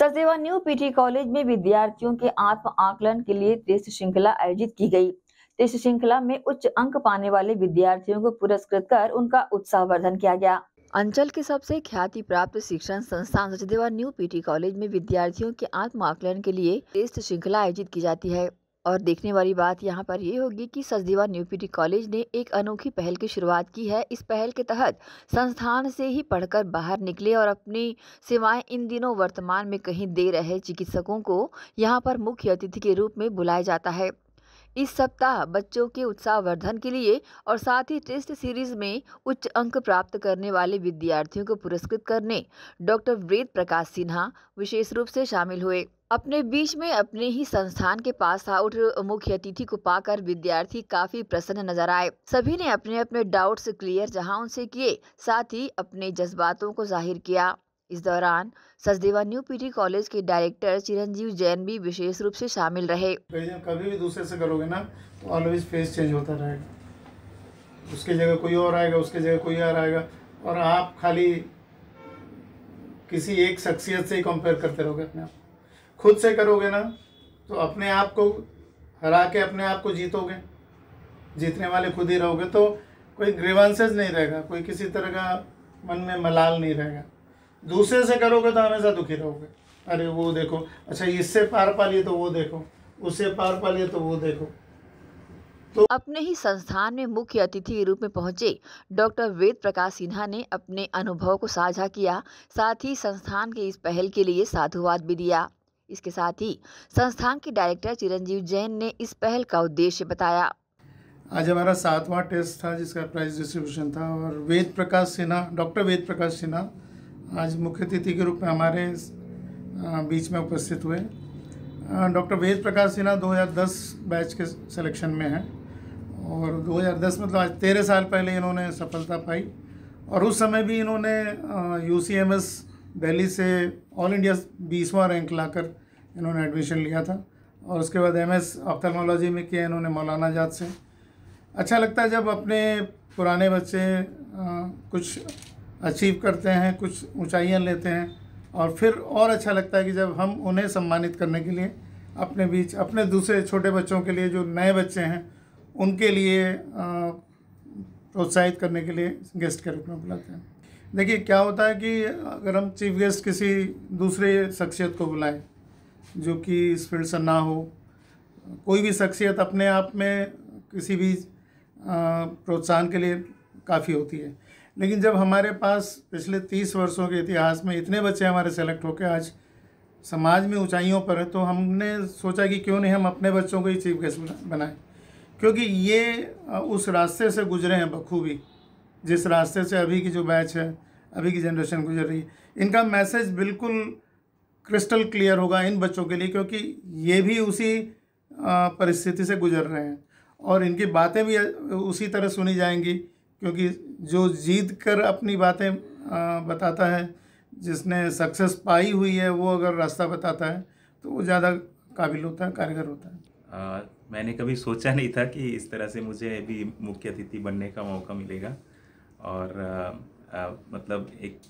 सरसेवा new PT college में विद्यार्थियों के आत्म आकलन के लिए टेस्ट श्रृंखला आयोजित की गई टेस्ट श्रृंखला में उच्च अंक पाने वाले विद्यार्थियों को पुरस्कृत कर उनका उत्साह वर्धन किया गया अंचल के सबसे ख्याति प्राप्त शिक्षण संस्थान सचदेवा न्यू पीटी कॉलेज में विद्यार्थियों के आत्म आकलन के लिए टेस्ट श्रृंखला आयोजित की जाती है और देखने वाली बात यहाँ पर ये होगी कि सजदीवा न्यूपीटी कॉलेज ने एक अनोखी पहल की शुरुआत की है इस पहल के तहत संस्थान से ही पढ़कर बाहर निकले और अपनी सेवाएं इन दिनों वर्तमान में कहीं दे रहे चिकित्सकों को यहाँ पर मुख्य अतिथि के रूप में बुलाया जाता है इस सप्ताह बच्चों के उत्साहवर्धन के लिए और साथ ही टेस्ट सीरीज में उच्च अंक प्राप्त करने वाले विद्यार्थियों को पुरस्कृत करने डॉक्टर वेद प्रकाश सिन्हा विशेष रूप से शामिल हुए अपने बीच में अपने ही संस्थान के पास आउट मुख्य अतिथि को पाकर विद्यार्थी काफी प्रसन्न नजर आए सभी ने अपने अपने डाउट्स क्लियर जहां उनसे किए साथ ही अपने जज्बातों को जाहिर किया इस दौरान सचदेवा न्यू पीटी कॉलेज के डायरेक्टर चिरंजीव जैन भी विशेष रूप से शामिल रहे कभी भी दूसरे से करोगे ना तो ऑलवेज फेस चेंज होता रहेगा उसकी जगह कोई और आएगा उसकी जगह कोई और आएगा और आप खाली किसी एक शख्सियत से ही कंपेयर करते रहोगे अपने आप खुद से करोगे ना तो अपने आप को हरा के अपने आप को जीतोगे जीतने वाले खुद ही रहोगे तो कोई ग्रीवांसेज नहीं रहेगा कोई किसी तरह का मन में मलाल नहीं रहेगा दूसरे से करोगे तो हमेशा दुखी रहोगे अरे वो देखो अच्छा इससे पार पा लिए तो वो देखो उससे पार पा लिए तो वो देखो तो अपने ही संस्थान में मुख्य अतिथि के रूप में पहुंचे डॉक्टर वेद प्रकाश सिन्हा ने अपने अनुभव को साझा किया साथ ही संस्थान के इस पहल के लिए साधुवाद भी दिया इसके साथ ही संस्थान के डायरेक्टर चिरंजीव जैन ने इस पहल का उद्देश्य बताया आज हमारा सातवां टेस्ट था जिसका प्राइज डिस्ट्रीब्यूशन था और वेद प्रकाश सिन्हा डॉक्टर वेद प्रकाश सिन्हा आज मुख्य अतिथि के रूप में हमारे बीच में उपस्थित हुए डॉक्टर वेद प्रकाश सिन्हा 2010 बैच के सिलेक्शन में हैं और 2010 मतलब आज तेरह साल पहले इन्होंने सफलता पाई और उस समय भी इन्होंने U C M S Delhi से ऑल इंडिया बीसवा रैंक लाकर इन्होंने एडमिशन लिया था और उसके बाद एम एस ऑप्थेलमोलॉजी में किया इन्होंने मौलाना जात से अच्छा लगता है जब अपने पुराने बच्चे आ, कुछ अचीव करते हैं कुछ ऊंचाइयां लेते हैं और फिर और अच्छा लगता है कि जब हम उन्हें सम्मानित करने के लिए अपने बीच अपने दूसरे छोटे बच्चों के लिए जो नए बच्चे हैं उनके लिए प्रोत्साहित करने के लिए गेस्ट के रूप में बुलाते हैं देखिए क्या होता है कि अगर हम चीफ गेस्ट किसी दूसरे शख्सियत को बुलाएं जो कि इस फील्ड से ना हो कोई भी शख्सियत अपने आप में किसी भी प्रोत्साहन के लिए काफ़ी होती है लेकिन जब हमारे पास पिछले तीस वर्षों के इतिहास में इतने बच्चे हमारे सेलेक्ट होकर आज समाज में ऊंचाइयों पर है तो हमने सोचा कि क्यों नहीं हम अपने बच्चों को ही चीफ गेस्ट बनाएं क्योंकि ये उस रास्ते से गुजरे हैं बखूबी जिस रास्ते से अभी की जो बैच है अभी की जनरेशन गुजर रही है इनका मैसेज बिल्कुल क्रिस्टल क्लियर होगा इन बच्चों के लिए क्योंकि ये भी उसी परिस्थिति से गुजर रहे हैं और इनकी बातें भी उसी तरह सुनी जाएंगी क्योंकि जो जीत कर अपनी बातें बताता है जिसने सक्सेस पाई हुई है वो अगर रास्ता बताता है तो वो ज़्यादा काबिल होता है कारगर होता है आ, मैंने कभी सोचा नहीं था कि इस तरह से मुझे भी मुख्य अतिथि बनने का मौका मिलेगा और आ, आ, मतलब एक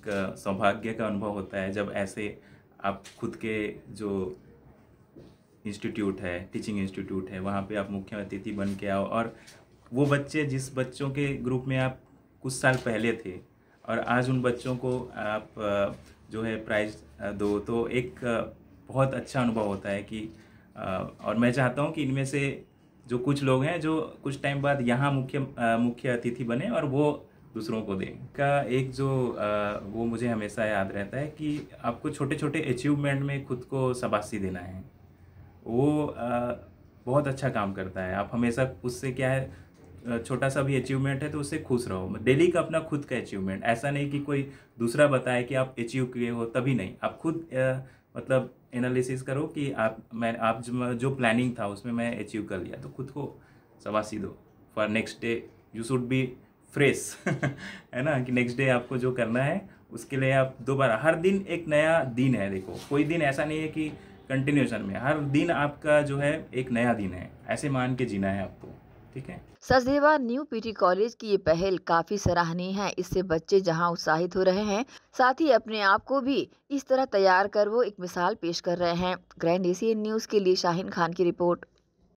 सौभाग्य का अनुभव होता है जब ऐसे आप खुद के जो इंस्टीट्यूट है टीचिंग इंस्टीट्यूट है वहाँ पे आप मुख्य अतिथि बन के आओ और वो बच्चे जिस बच्चों के ग्रुप में आप कुछ साल पहले थे और आज उन बच्चों को आप जो है प्राइज दो तो एक बहुत अच्छा अनुभव होता है कि और मैं चाहता हूँ कि इनमें से जो कुछ लोग हैं जो कुछ टाइम बाद यहाँ मुख्य मुख्य अतिथि बने और वो दूसरों को दें का एक जो वो मुझे हमेशा याद रहता है कि आपको छोटे छोटे अचीवमेंट में खुद को शबासी देना है वो बहुत अच्छा काम करता है आप हमेशा उससे क्या है छोटा सा भी अचीवमेंट है तो उससे खुश रहो डेली का अपना खुद का अचीवमेंट ऐसा नहीं कि कोई दूसरा बताए कि आप अचीव किए हो तभी नहीं आप खुद मतलब एनालिसिस करो कि आप मैं आप जो, प्लानिंग था उसमें मैं अचीव कर लिया तो खुद को सवासी दो for next day you should be fresh है ना कि नेक्स्ट डे आपको जो करना है उसके लिए आप दोबारा हर दिन एक नया दिन है देखो कोई दिन ऐसा नहीं है कि कंटिन्यूशन में हर दिन आपका जो है एक नया दिन है ऐसे मान के जीना है आपको ठीक है सचदेवा न्यू पीटी कॉलेज की ये पहल काफी सराहनीय है इससे बच्चे जहां उत्साहित हो रहे हैं साथ ही अपने आप को भी इस तरह तैयार कर वो एक मिसाल पेश कर रहे हैं ग्रैंड एशियन न्यूज के लिए शाहिन खान की रिपोर्ट